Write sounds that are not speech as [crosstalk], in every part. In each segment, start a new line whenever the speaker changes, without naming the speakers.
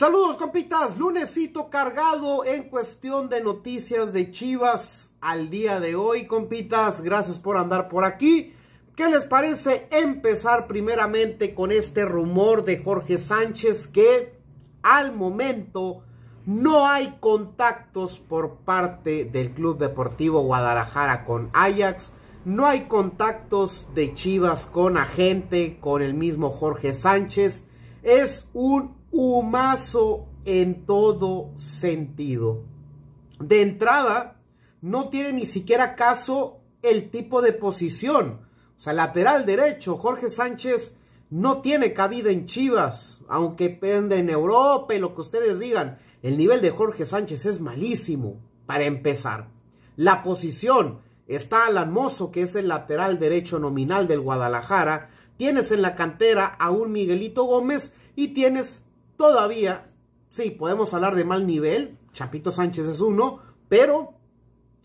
Saludos compitas, lunesito cargado en cuestión de noticias de Chivas al día de hoy compitas, gracias por andar por aquí. ¿Qué les parece empezar primeramente con este rumor de Jorge Sánchez que al momento no hay contactos por parte del Club Deportivo Guadalajara con Ajax, no hay contactos de Chivas con agente, con el mismo Jorge Sánchez, es un humazo en todo sentido. De entrada, no tiene ni siquiera caso el tipo de posición. O sea, lateral derecho, Jorge Sánchez no tiene cabida en Chivas, aunque pende en Europa y lo que ustedes digan. El nivel de Jorge Sánchez es malísimo, para empezar. La posición está al Mozo, que es el lateral derecho nominal del Guadalajara. Tienes en la cantera a un Miguelito Gómez y tienes Todavía, sí, podemos hablar de mal nivel. Chapito Sánchez es uno, pero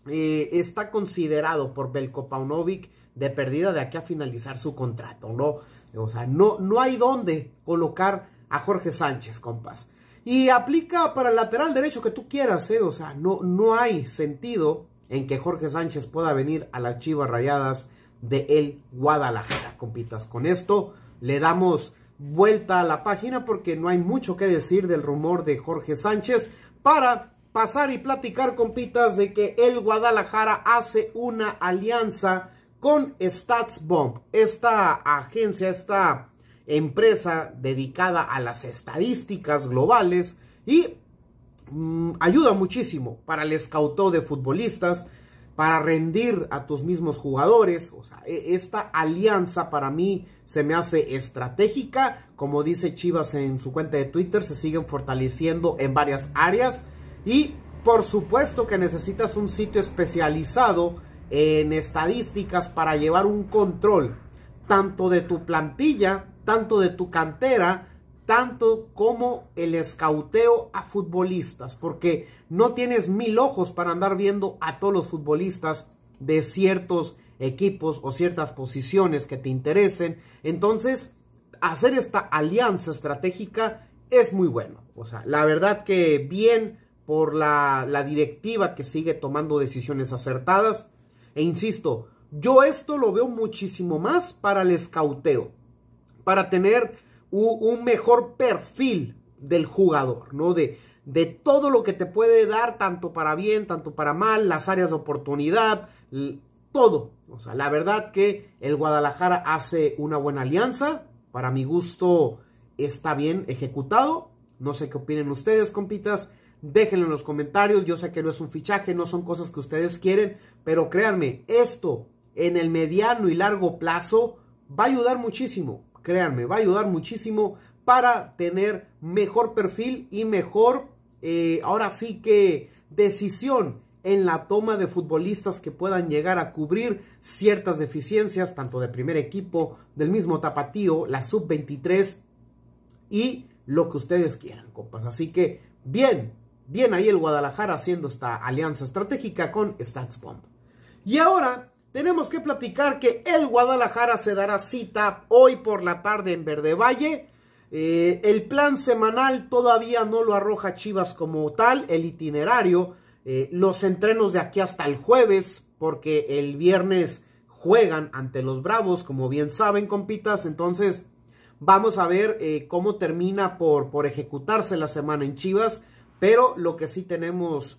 eh, está considerado por Belko Paunovic de pérdida de aquí a finalizar su contrato, ¿no? O sea, no, no hay dónde colocar a Jorge Sánchez, compas. Y aplica para el lateral derecho que tú quieras, ¿eh? O sea, no, no hay sentido en que Jorge Sánchez pueda venir a las chivas rayadas de el Guadalajara, compitas. Con esto le damos vuelta a la página porque no hay mucho que decir del rumor de Jorge Sánchez para pasar y platicar compitas de que el Guadalajara hace una alianza con StatsBomb, esta agencia, esta empresa dedicada a las estadísticas globales y mm, ayuda muchísimo para el escautó de futbolistas para rendir a tus mismos jugadores. O sea, e, esta alianza para mí se me hace estratégica. Como dice Chivas en su cuenta de Twitter, se siguen fortaleciendo en varias áreas. Y por supuesto que necesitas un sitio especializado en estadísticas para llevar un control tanto de tu plantilla, tanto de tu cantera, tanto como el escauteo a futbolistas, porque no tienes mil ojos para andar viendo a todos los futbolistas de ciertos equipos o ciertas posiciones que te interesen. Entonces, hacer esta alianza estratégica es muy bueno. O sea, la verdad que bien por la, la directiva que sigue tomando decisiones acertadas. E insisto, yo esto lo veo muchísimo más para el escauteo, para tener un mejor perfil del jugador, ¿no? De, de todo lo que te puede dar, tanto para bien, tanto para mal, las áreas de oportunidad, todo. O sea, la verdad que el Guadalajara hace una buena alianza, para mi gusto está bien ejecutado, no sé qué opinen ustedes, compitas. Déjenlo en los comentarios. Yo sé que no es un fichaje, no son cosas que ustedes quieren. Pero créanme, esto en el mediano y largo plazo va a ayudar muchísimo. Créanme, va a ayudar muchísimo para tener mejor perfil y mejor, eh, ahora sí que decisión en la toma de futbolistas que puedan llegar a cubrir ciertas deficiencias, tanto de primer equipo, del mismo tapatío, la sub-23 y lo que ustedes quieran, compas. Así que bien, bien ahí el Guadalajara haciendo esta alianza estratégica con StatsBomb. Y ahora tenemos que platicar que el Guadalajara se dará cita hoy por la tarde en Verde Valle. Eh, el plan semanal todavía no lo arroja Chivas como tal, el itinerario, eh, los entrenos de aquí hasta el jueves, porque el viernes juegan ante los Bravos, como bien saben, compitas. Entonces, vamos a ver eh, cómo termina por, por ejecutarse la semana en Chivas, pero lo que sí tenemos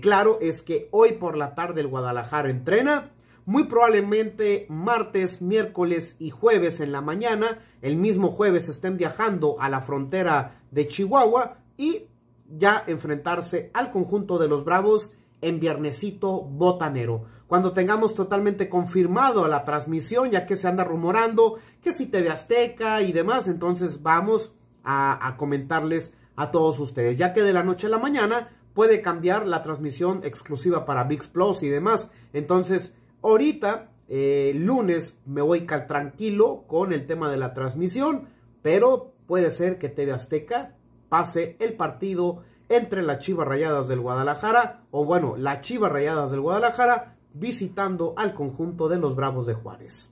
claro es que hoy por la tarde el Guadalajara entrena muy probablemente martes, miércoles y jueves en la mañana. El mismo jueves estén viajando a la frontera de Chihuahua y ya enfrentarse al conjunto de los Bravos en viernesito botanero. Cuando tengamos totalmente confirmado la transmisión, ya que se anda rumorando que si TV Azteca y demás, entonces vamos a, a comentarles a todos ustedes, ya que de la noche a la mañana puede cambiar la transmisión exclusiva para VIX Plus y demás. Entonces, Ahorita, eh, lunes, me voy tranquilo con el tema de la transmisión, pero puede ser que TV Azteca pase el partido entre las Chivas Rayadas del Guadalajara, o bueno, las Chivas Rayadas del Guadalajara, visitando al conjunto de los Bravos de Juárez.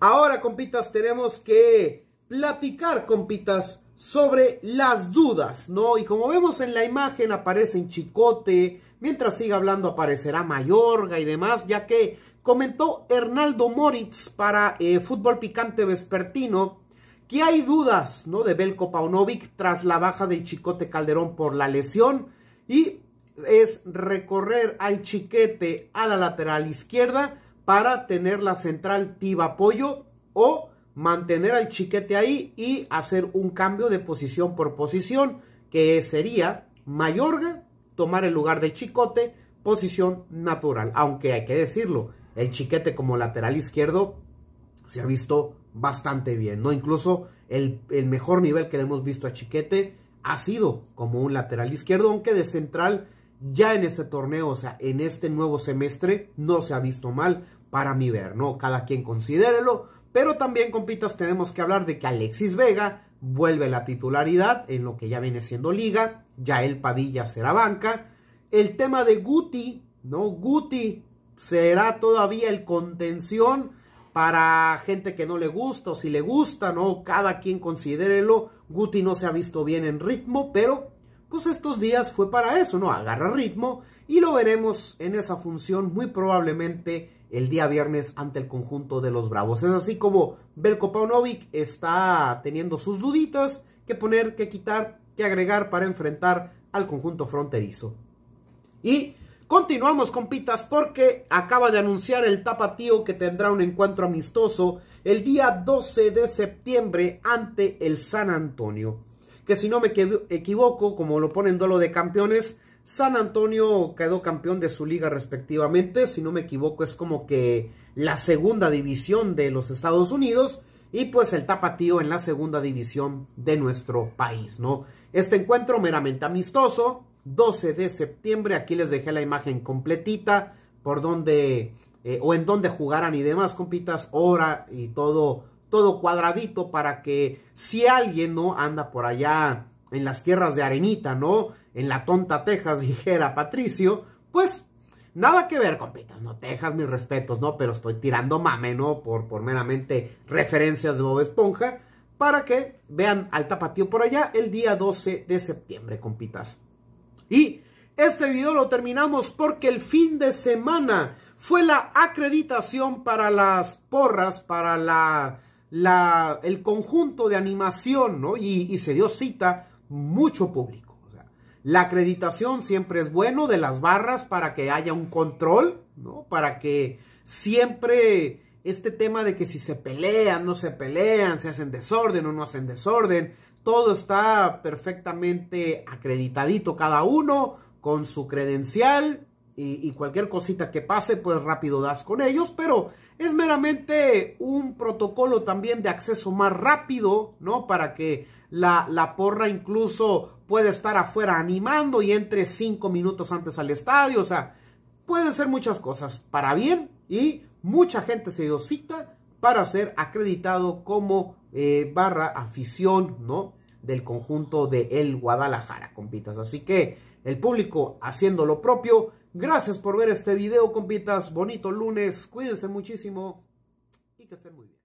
Ahora, compitas, tenemos que platicar, compitas, sobre las dudas, ¿no? Y como vemos en la imagen aparece en Chicote, mientras siga hablando aparecerá Mayorga y demás, ya que comentó Hernaldo Moritz para eh, Fútbol Picante Vespertino que hay dudas, ¿no? De Belko Paunovic tras la baja del Chicote Calderón por la lesión y es recorrer al chiquete a la lateral izquierda para tener la central Tiva Pollo o mantener al chiquete ahí y hacer un cambio de posición por posición, que sería Mayorga tomar el lugar de Chicote, posición natural. Aunque hay que decirlo, el chiquete como lateral izquierdo se ha visto bastante bien, ¿no? Incluso el, mejor nivel que le hemos visto a Chiquete ha sido como un lateral izquierdo, aunque de central ya en este torneo, o sea, en este nuevo semestre, no se ha visto mal para mi ver, ¿no? Cada quien considérelo, pero también, compitas, tenemos que hablar de que Alexis Vega vuelve la titularidad en lo que ya viene siendo liga. Ya el Padilla será banca. El tema de Guti, ¿no? Guti será todavía el contención para gente que no le gusta o si le gusta, ¿no? Cada quien considérelo. Guti no se ha visto bien en ritmo, pero pues estos días fue para eso, ¿no? Agarra ritmo y lo veremos en esa función muy probablemente el día viernes ante el conjunto de los Bravos. Es así como Belko Paunovic está teniendo sus duditas que poner, que quitar, que agregar para enfrentar al conjunto fronterizo. Y continuamos con Pitas porque acaba de anunciar el tapatío que tendrá un encuentro amistoso el día 12 de septiembre ante el San Antonio. Que si no me equivoco, como lo ponen en de campeones, San Antonio quedó campeón de su liga respectivamente, si no me equivoco es como que la segunda división de los Estados Unidos y pues el tapatío en la segunda división de nuestro país, ¿no? Este encuentro meramente amistoso, 12 de septiembre, aquí les dejé la imagen completita por donde eh, o en donde jugaran y demás, compitas, hora y todo, todo cuadradito para que si alguien no anda por allá en las tierras de Arenita, ¿no? En la tonta Texas, [laughs] dijera Patricio, pues nada que ver, compitas, ¿no? Texas, mis respetos, ¿no? Pero estoy tirando mame, ¿no? Por, meramente referencias de Bob Esponja, para que vean al tapatío por allá el día 12 de septiembre, compitas. Y este video lo terminamos porque el fin de semana fue la acreditación para las porras, para la... el conjunto de animación, ¿no? y, se dio cita mucho público. la acreditación siempre es bueno de las barras para que haya un control, ¿no? Para que siempre este tema de que si se pelean, no se pelean, se hacen desorden o no hacen desorden, todo está perfectamente acreditadito cada uno con su credencial y, cualquier cosita que pase, pues rápido das con ellos, pero es meramente un protocolo también de acceso más rápido, ¿no? Para que la, la porra incluso pueda estar afuera animando y entre cinco minutos antes al estadio, o sea, puede ser muchas cosas para bien y mucha gente se dio cita para ser acreditado como eh, barra afición, ¿no? Del conjunto de El Guadalajara, compitas. Así que el público haciendo lo propio, Gracias por ver este video, compitas. Bonito lunes. Cuídense muchísimo y que estén muy bien.